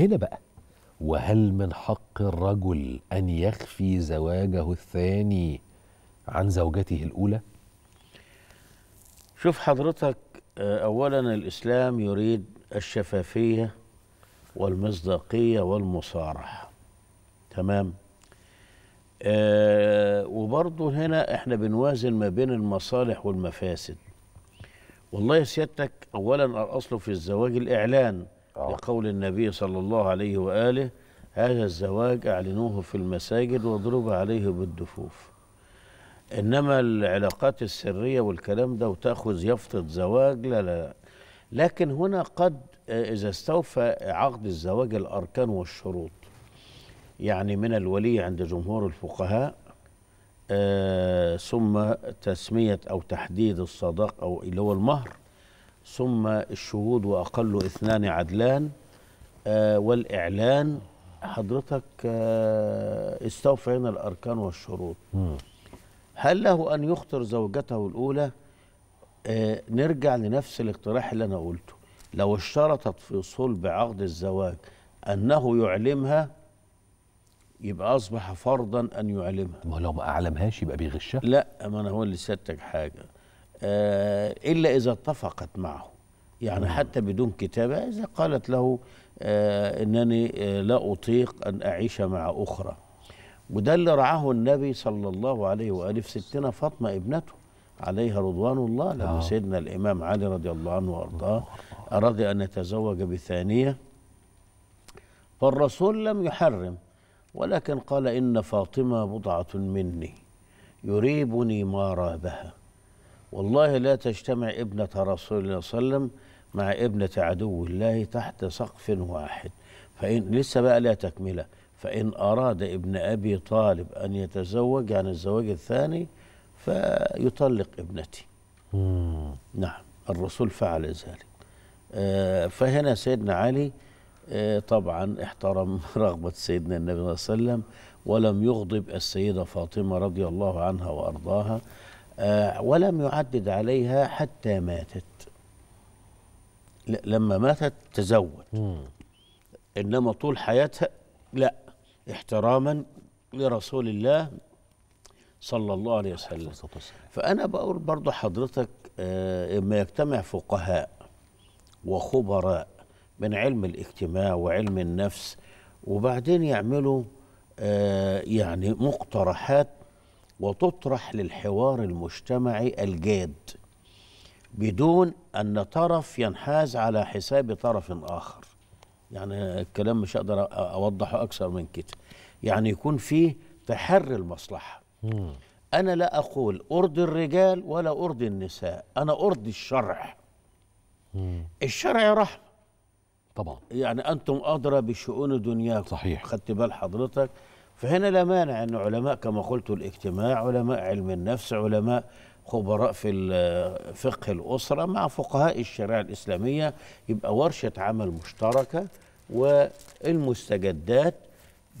هنا بقى وهل من حق الرجل ان يخفي زواجه الثاني عن زوجته الاولى شوف حضرتك آه، اولا الاسلام يريد الشفافيه والمصداقيه والمصارحه تمام آه وبرضه هنا احنا بنوازن ما بين المصالح والمفاسد والله يا سيادتك اولا الاصل في الزواج الاعلان آه. لقول النبي صلى الله عليه وآله هذا الزواج أعلنوه في المساجد واضرب عليه بالدفوف إنما العلاقات السرية والكلام ده وتأخذ يفطة زواج لا لا لكن هنا قد آه، إذا استوفى عقد الزواج الأركان والشروط يعني من الولي عند جمهور الفقهاء آه، ثم تسمية أو تحديد الصداق أو اللي هو المهر ثم الشهود وأقل اثنان عدلان آه والإعلان حضرتك آه استوفى هنا الأركان والشروط هل له أن يخطر زوجته الأولى آه نرجع لنفس الاقتراح اللي أنا قلته لو اشترطت في صلب عقد الزواج أنه يعلمها يبقى أصبح فرضا أن يعلمها ما لو ما أعلمهاش يبقى بيغشها لا ما أنا هو اللي سدتك حاجة آه، إلا إذا اتفقت معه يعني نعم. حتى بدون كتابة إذا قالت له آه، إنني آه، لا أطيق أن أعيش مع أخرى وده اللي رعاه النبي صلى الله عليه وآله في ستنا فاطمة ابنته عليها رضوان الله لما سيدنا الإمام علي رضي الله عنه وأرضاه أراد أن يتزوج بثانية فالرسول لم يحرم ولكن قال إن فاطمة بضعة مني يريبني ما رابها والله لا تجتمع ابنة رسول الله صلى الله عليه وسلم مع ابنة عدو الله تحت سقف واحد فإن لسه بقى لا تكملة فإن أراد ابن أبي طالب أن يتزوج عن الزواج الثاني فيطلق ابنتي نعم الرسول فعل ذلك آه، فهنا سيدنا علي آه، طبعا احترم رغبة سيدنا النبي صلى الله عليه وسلم ولم يغضب السيدة فاطمة رضي الله عنها وأرضاها آه، ولم يعدد عليها حتى ماتت لما ماتت تزوج إنما طول حياتها لا احتراما لرسول الله صلى الله عليه وسلم فأنا بقول برضو حضرتك آه، إما يجتمع فقهاء وخبراء من علم الاجتماع وعلم النفس وبعدين يعملوا آه، يعني مقترحات وتطرح للحوار المجتمعي الجاد بدون أن طرف ينحاز على حساب طرف آخر يعني الكلام مش أقدر أوضحه أكثر من كده يعني يكون فيه تحري المصلحة مم. أنا لا أقول أرضي الرجال ولا أرضي النساء أنا أرضي الشرع مم. الشرع رحمة طبعا يعني أنتم أدرى بشؤون دنياكم صحيح خدت بال حضرتك فهنا لا مانع أن علماء كما قلت الاجتماع علماء علم النفس علماء خبراء في فقه الأسرة مع فقهاء الشريعة الإسلامية يبقى ورشة عمل مشتركة والمستجدات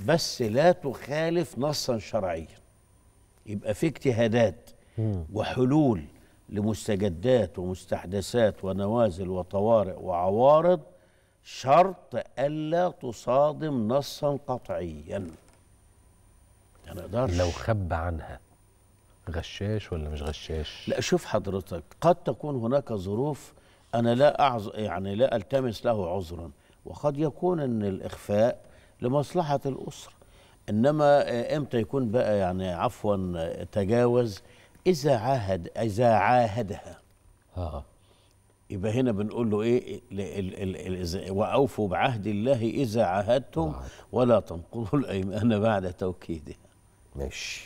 بس لا تخالف نصا شرعيا يبقى في اجتهادات وحلول لمستجدات ومستحدثات ونوازل وطوارئ وعوارض شرط ألا تصادم نصا قطعيا ما نقدرش لو خب عنها غشاش ولا مش غشاش لا شوف حضرتك قد تكون هناك ظروف انا لا أعز... يعني لا التمس له عذرا وقد يكون ان الاخفاء لمصلحه الاسره انما آه، امتى يكون بقى يعني عفوا آه، تجاوز اذا عاهد اذا عاهدها اه يبقى هنا بنقول له ايه ال ال ال واوفوا بعهد الله اذا عاهدتم ولا تنقضوا الايمان بعد توكيدها ماشي